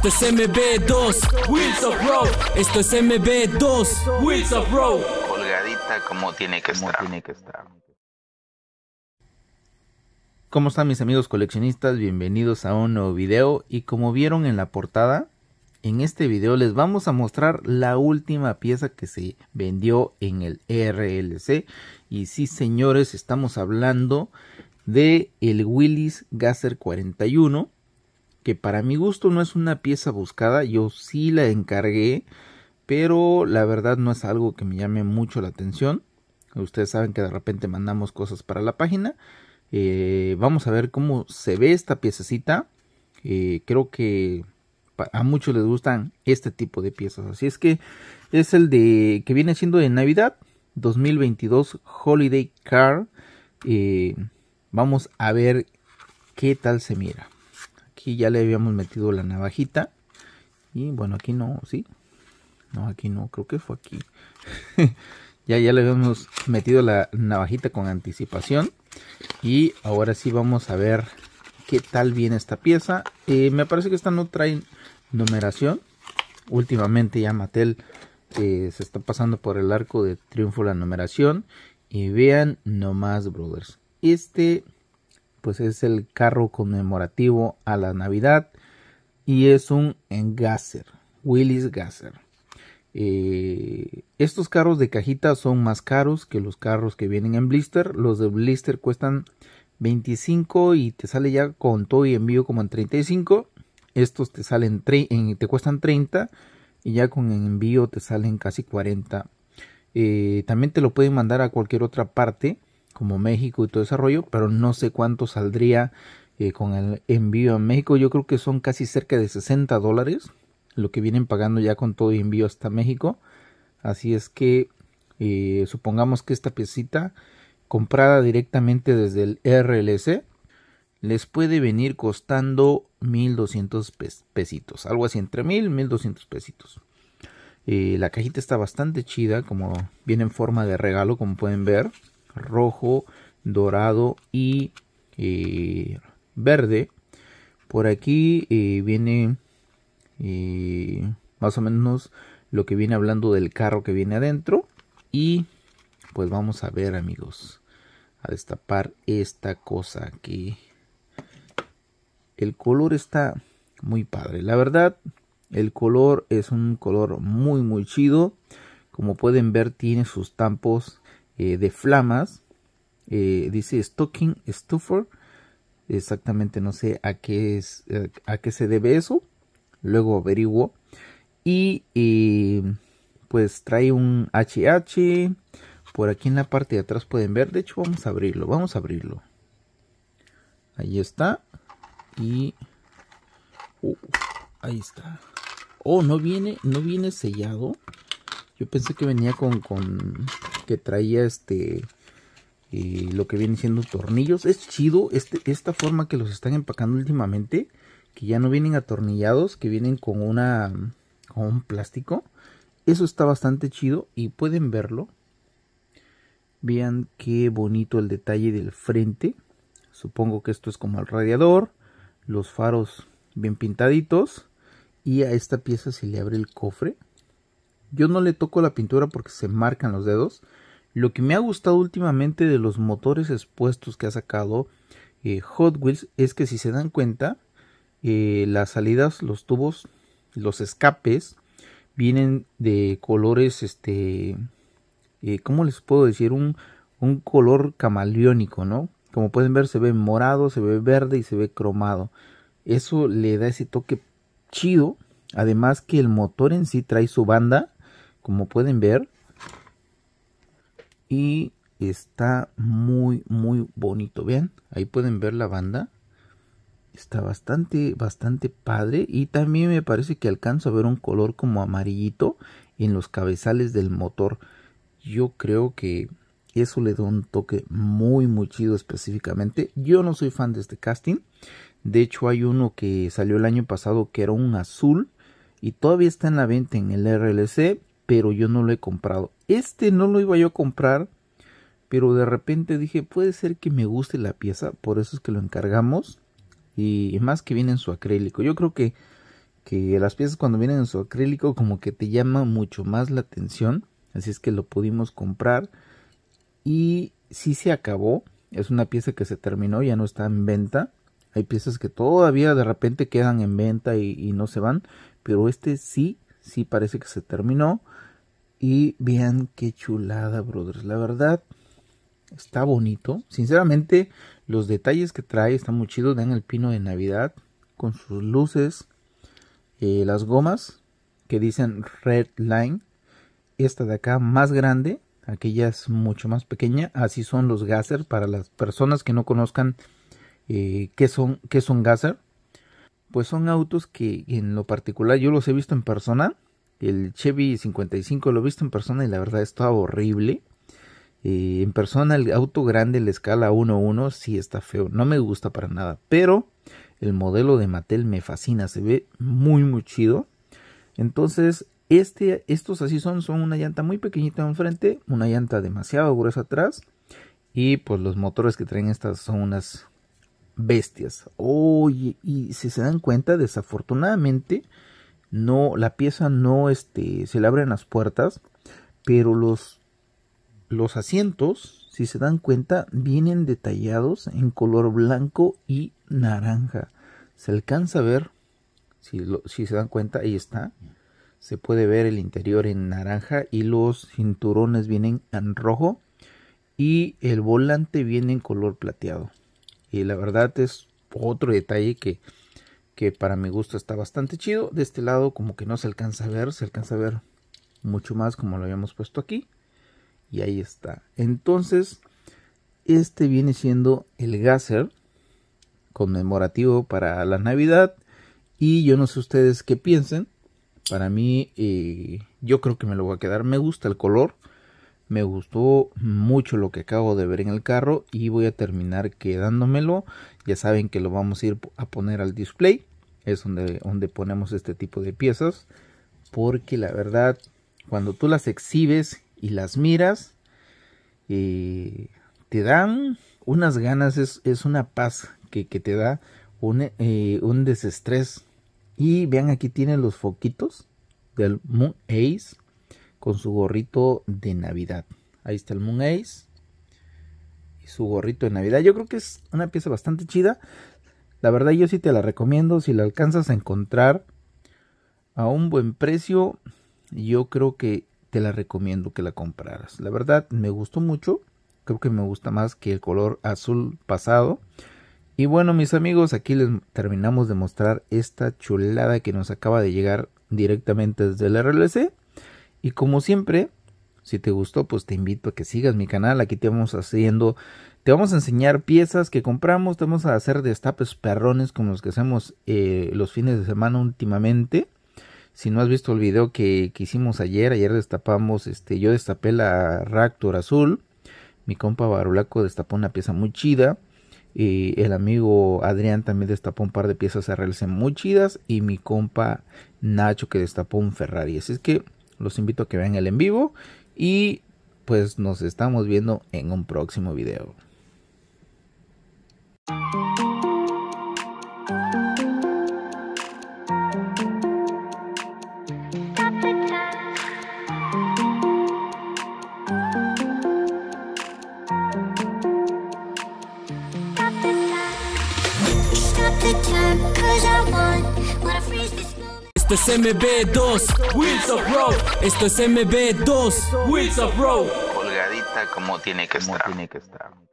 Esto es MB2, Wheels of Road. Esto es MB2, Wheels of Road. Colgadita como tiene que estar. Tiene que estar. ¿Cómo están mis amigos coleccionistas? Bienvenidos a un nuevo video y como vieron en la portada, en este video les vamos a mostrar la última pieza que se vendió en el RLC y sí señores, estamos hablando de el Willis Gasser 41 que para mi gusto no es una pieza buscada, yo sí la encargué, pero la verdad no es algo que me llame mucho la atención. Ustedes saben que de repente mandamos cosas para la página. Eh, vamos a ver cómo se ve esta piececita. Eh, creo que a muchos les gustan este tipo de piezas. Así es que es el de que viene siendo de Navidad 2022 Holiday Car. Eh, vamos a ver qué tal se mira aquí ya le habíamos metido la navajita y bueno aquí no sí no aquí no creo que fue aquí ya ya le habíamos metido la navajita con anticipación y ahora sí vamos a ver qué tal viene esta pieza eh, me parece que esta no trae numeración últimamente ya Mattel eh, se está pasando por el arco de triunfo la numeración y vean nomás brothers este pues es el carro conmemorativo a la Navidad y es un Gasser, Willis eh, Gasser. estos carros de cajita son más caros que los carros que vienen en blister. Los de blister cuestan 25 y te sale ya con todo y envío como en 35. Estos te salen en, te cuestan 30 y ya con envío te salen casi 40. Eh, también te lo pueden mandar a cualquier otra parte como México y todo ese rollo, pero no sé cuánto saldría eh, con el envío a México. Yo creo que son casi cerca de 60 dólares lo que vienen pagando ya con todo envío hasta México. Así es que eh, supongamos que esta piecita comprada directamente desde el RLC les puede venir costando 1200 pesitos, algo así entre 1000 1200 pesitos. Eh, la cajita está bastante chida, como viene en forma de regalo, como pueden ver rojo, dorado y eh, verde. Por aquí eh, viene eh, más o menos lo que viene hablando del carro que viene adentro. Y pues vamos a ver amigos, a destapar esta cosa aquí. El color está muy padre. La verdad, el color es un color muy muy chido. Como pueden ver tiene sus tampos eh, de flamas. Eh, dice stocking stuffer. Exactamente no sé a qué, es, a qué se debe eso. Luego averiguo. Y pues trae un HH. Por aquí en la parte de atrás pueden ver. De hecho vamos a abrirlo. Vamos a abrirlo. Ahí está. Y... Uh, ahí está. Oh, no viene, no viene sellado. Yo pensé que venía con, con, que traía este y eh, lo que vienen siendo tornillos. Es chido este, esta forma que los están empacando últimamente, que ya no vienen atornillados, que vienen con una con un plástico. Eso está bastante chido y pueden verlo. Vean qué bonito el detalle del frente. Supongo que esto es como el radiador, los faros bien pintaditos y a esta pieza se le abre el cofre yo no le toco la pintura porque se marcan los dedos. Lo que me ha gustado últimamente de los motores expuestos que ha sacado eh, Hot Wheels es que si se dan cuenta, eh, las salidas, los tubos, los escapes vienen de colores, este, eh, ¿cómo les puedo decir? Un, un color camaleónico, ¿no? Como pueden ver, se ve morado, se ve verde y se ve cromado. Eso le da ese toque chido. Además que el motor en sí trae su banda como pueden ver. Y está muy, muy bonito. bien ahí pueden ver la banda. Está bastante, bastante padre. Y también me parece que alcanzo a ver un color como amarillito en los cabezales del motor. Yo creo que eso le da un toque muy, muy chido específicamente. Yo no soy fan de este casting. De hecho, hay uno que salió el año pasado que era un azul y todavía está en la venta en el RLC pero yo no lo he comprado. Este no lo iba yo a comprar, pero de repente dije, puede ser que me guste la pieza, por eso es que lo encargamos. Y más que viene en su acrílico. Yo creo que, que las piezas cuando vienen en su acrílico como que te llama mucho más la atención. Así es que lo pudimos comprar. Y sí se acabó. Es una pieza que se terminó, ya no está en venta. Hay piezas que todavía de repente quedan en venta y, y no se van. Pero este sí, sí parece que se terminó. Y vean qué chulada, brothers. La verdad, está bonito. Sinceramente, los detalles que trae están muy chidos. Vean el pino de Navidad con sus luces, eh, las gomas que dicen Red Line. Esta de acá más grande, aquella es mucho más pequeña. Así son los gasser para las personas que no conozcan eh, qué son qué son gasser. Pues son autos que en lo particular yo los he visto en persona el Chevy 55 lo he visto en persona y la verdad está horrible. Eh, en persona el auto grande, la escala 1-1, sí está feo. No me gusta para nada. Pero el modelo de Mattel me fascina. Se ve muy, muy chido. Entonces, este, estos así son. Son una llanta muy pequeñita enfrente. Una llanta demasiado gruesa atrás. Y pues los motores que traen estas son unas bestias. Oye, y si se dan cuenta, desafortunadamente no, la pieza no, este, se le abren las puertas, pero los, los asientos, si se dan cuenta, vienen detallados en color blanco y naranja. Se alcanza a ver, si, si se dan cuenta, ahí está. Se puede ver el interior en naranja y los cinturones vienen en rojo y el volante viene en color plateado. Y la verdad es otro detalle que que para mi gusto está bastante chido. De este lado como que no se alcanza a ver, se alcanza a ver mucho más como lo habíamos puesto aquí. Y ahí está. Entonces, este viene siendo el gasser conmemorativo para la Navidad. Y yo no sé ustedes qué piensen. Para mí, eh, yo creo que me lo voy a quedar. Me gusta el color. Me gustó mucho lo que acabo de ver en el carro y voy a terminar quedándomelo. Ya saben que lo vamos a ir a poner al display. Es donde, donde ponemos este tipo de piezas. Porque la verdad, cuando tú las exhibes y las miras, eh, te dan unas ganas, es, una paz que, te da eh, un, desestrés. Y vean aquí tienen los foquitos del Moon Ace con su gorrito de Navidad. Ahí está el Moon Ace y su gorrito de Navidad. Yo creo que es una pieza bastante chida. La verdad yo sí te la recomiendo. Si la alcanzas a encontrar a un buen precio, yo creo que te la recomiendo que la compraras. La verdad me gustó mucho. Creo que me gusta más que el color azul pasado. Y bueno, mis amigos, aquí les terminamos de mostrar esta chulada que nos acaba de llegar directamente desde el RLC. Y como siempre, si te gustó, pues te invito a que sigas mi canal. Aquí te vamos haciendo, te vamos a enseñar piezas que compramos, te vamos a hacer destapes perrones como los que hacemos eh, los fines de semana últimamente. Si no has visto el video que, hicimos ayer, ayer destapamos, este, yo destapé la Raptor azul. Mi compa Barulaco destapó una pieza muy chida. Y el amigo Adrián también destapó un par de piezas RLC muy chidas. Y mi compa Nacho que destapó un Ferrari. Así es que los invito a que vean el en vivo y pues nos estamos viendo en un próximo video. Esto es MB2 Wheels of Road. Esto es MB2 Wheels of Road. Colgadita como Tiene que estar.